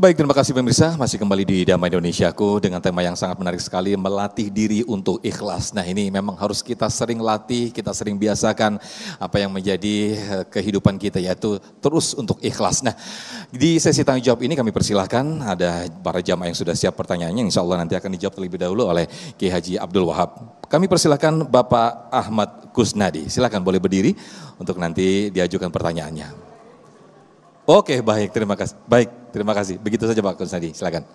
Baik, terima kasih pemirsa. Masih kembali di Damai Indonesiaku dengan tema yang sangat menarik sekali, melatih diri untuk ikhlas. Nah ini memang harus kita sering latih, kita sering biasakan apa yang menjadi eh, kehidupan kita, yaitu terus untuk ikhlas. Nah di sesi tanggung jawab ini kami persilahkan ada para jamaah yang sudah siap pertanyaannya, insya Allah nanti akan dijawab terlebih dahulu oleh Ki Haji Abdul Wahab. Kami persilahkan Bapak Ahmad Kusnadi, Silahkan boleh berdiri untuk nanti diajukan pertanyaannya. Oke, baik, terima kasih. Baik, terima kasih. Begitu saja Pak Kusnadi, silakan.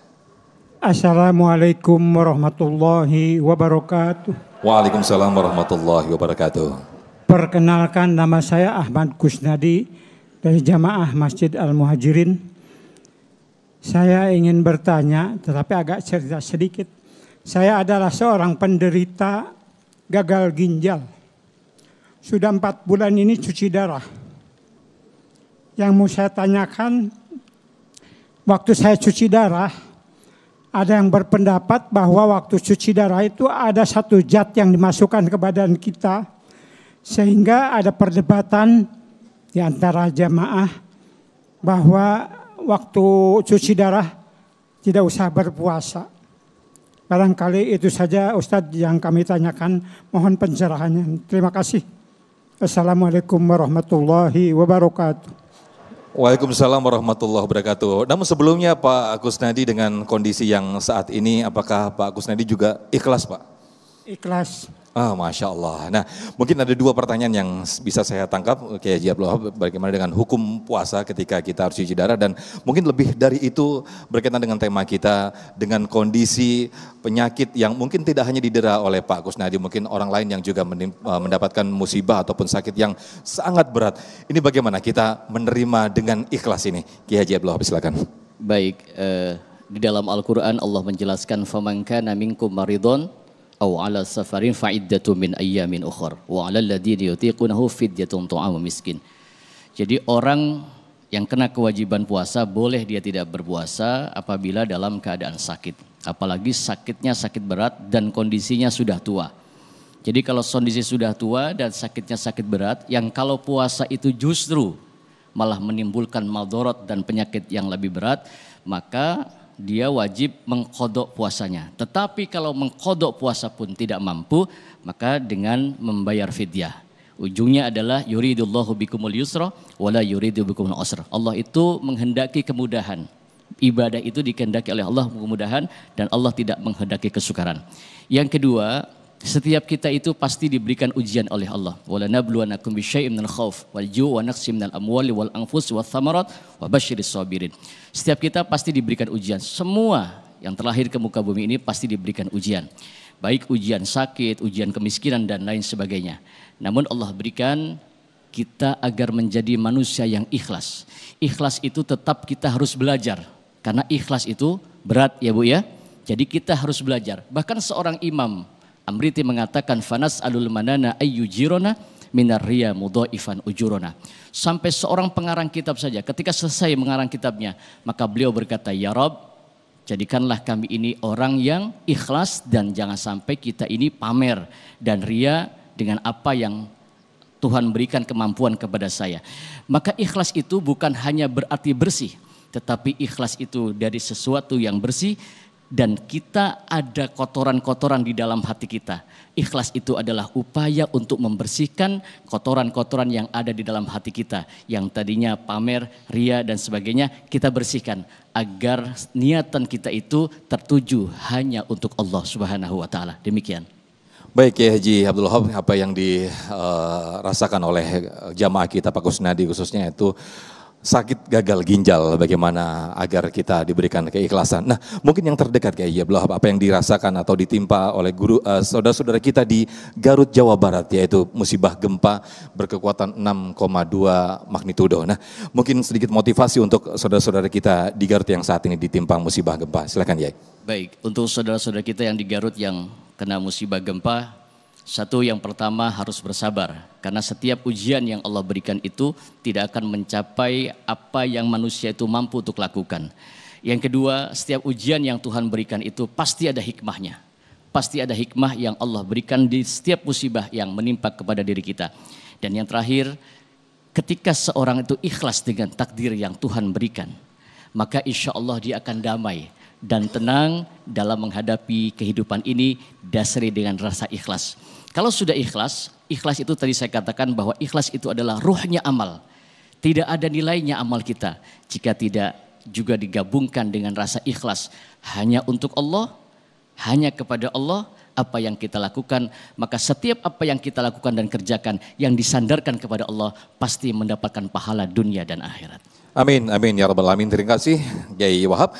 Assalamualaikum warahmatullahi wabarakatuh. Waalaikumsalam warahmatullahi wabarakatuh. Perkenalkan nama saya Ahmad Kusnadi dari Jamaah Masjid Al-Muhajirin. Saya ingin bertanya, tetapi agak cerita sedikit. Saya adalah seorang penderita gagal ginjal. Sudah empat bulan ini cuci darah yang mau saya tanyakan, waktu saya cuci darah, ada yang berpendapat bahwa waktu cuci darah itu ada satu zat yang dimasukkan ke badan kita, sehingga ada perdebatan di antara jamaah bahwa waktu cuci darah tidak usah berpuasa. Barangkali itu saja Ustadz yang kami tanyakan. Mohon pencerahannya. Terima kasih. Assalamualaikum warahmatullahi wabarakatuh. Waalaikumsalam warahmatullahi wabarakatuh. Namun sebelumnya Pak Kusnadi dengan kondisi yang saat ini, apakah Pak Kusnadi juga ikhlas Pak? Ikhlas. Ah, Masya Allah. Nah, mungkin ada dua pertanyaan yang bisa saya tangkap. Kayak Jihab bagaimana dengan hukum puasa ketika kita harus cuci darah. Dan mungkin lebih dari itu berkaitan dengan tema kita, dengan kondisi penyakit yang mungkin tidak hanya didera oleh Pak Kusnadi, mungkin orang lain yang juga eh, mendapatkan musibah ataupun sakit yang sangat berat. Ini bagaimana kita menerima dengan ikhlas ini? Kiai Haji Abdullah, silakan. Baik, eh, di dalam Al-Quran Allah menjelaskan, فَمَنْ كَانَ مِنْكُمْ أو على سفر فعدة من أيام أخر وعلى الذين يطيقونه فدية طعام miskin. Jadi orang yang kena kewajiban puasa boleh dia tidak berpuasa apabila dalam keadaan sakit. Apalagi sakitnya sakit berat dan kondisinya sudah tua. Jadi kalau kondisi sudah tua dan sakitnya sakit berat, yang kalau puasa itu justru malah menimbulkan maldorot dan penyakit yang lebih berat, maka dia wajib mengkodok puasanya. Tetapi kalau mengkodok puasa pun tidak mampu, maka dengan membayar fidyah. Ujungnya adalah yuridullahu bikumul yusra wala yuridu bikumul usra. Allah itu menghendaki kemudahan. Ibadah itu dikehendaki oleh Allah kemudahan dan Allah tidak menghendaki kesukaran. Yang kedua, setiap kita itu pasti diberikan ujian oleh Allah. Wala nabluwanakum minal khauf wal ju' wa naqsim minal amwali wa thamarat sabirin. Setiap kita pasti diberikan ujian. Semua yang terlahir ke muka bumi ini pasti diberikan ujian. Baik ujian sakit, ujian kemiskinan dan lain sebagainya. Namun Allah berikan kita agar menjadi manusia yang ikhlas. Ikhlas itu tetap kita harus belajar. Karena ikhlas itu berat ya Bu ya. Jadi kita harus belajar. Bahkan seorang imam Amriti mengatakan fanas alul manana ayu jirona minar riya mudhaifan ujurona. Sampai seorang pengarang kitab saja ketika selesai mengarang kitabnya maka beliau berkata ya Rob jadikanlah kami ini orang yang ikhlas dan jangan sampai kita ini pamer dan ria dengan apa yang Tuhan berikan kemampuan kepada saya. Maka ikhlas itu bukan hanya berarti bersih, tetapi ikhlas itu dari sesuatu yang bersih dan kita ada kotoran-kotoran di dalam hati kita. Ikhlas itu adalah upaya untuk membersihkan kotoran-kotoran yang ada di dalam hati kita. Yang tadinya pamer, ria, dan sebagainya kita bersihkan. Agar niatan kita itu tertuju hanya untuk Allah subhanahu wa ta'ala. Demikian. Baik ya Haji Abdul Hab, apa yang dirasakan eh, oleh jamaah kita Pak Kusnadi khususnya itu sakit gagal ginjal bagaimana agar kita diberikan keikhlasan. Nah, mungkin yang terdekat kayak ya belah apa yang dirasakan atau ditimpa oleh guru uh, saudara-saudara kita di Garut Jawa Barat yaitu musibah gempa berkekuatan 6,2 magnitudo. Nah, mungkin sedikit motivasi untuk saudara-saudara kita di Garut yang saat ini ditimpa musibah gempa. Silakan, ya Baik, untuk saudara-saudara kita yang di Garut yang kena musibah gempa satu yang pertama harus bersabar karena setiap ujian yang Allah berikan itu tidak akan mencapai apa yang manusia itu mampu untuk lakukan. Yang kedua, setiap ujian yang Tuhan berikan itu pasti ada hikmahnya. Pasti ada hikmah yang Allah berikan di setiap musibah yang menimpa kepada diri kita. Dan yang terakhir, ketika seorang itu ikhlas dengan takdir yang Tuhan berikan, maka insya Allah dia akan damai dan tenang dalam menghadapi kehidupan ini dasari dengan rasa ikhlas. Kalau sudah ikhlas, ikhlas itu tadi saya katakan bahwa ikhlas itu adalah ruhnya amal. Tidak ada nilainya amal kita jika tidak juga digabungkan dengan rasa ikhlas hanya untuk Allah, hanya kepada Allah apa yang kita lakukan, maka setiap apa yang kita lakukan dan kerjakan yang disandarkan kepada Allah pasti mendapatkan pahala dunia dan akhirat. Amin, amin ya rabbal alamin. Terima kasih Kiai Wahab.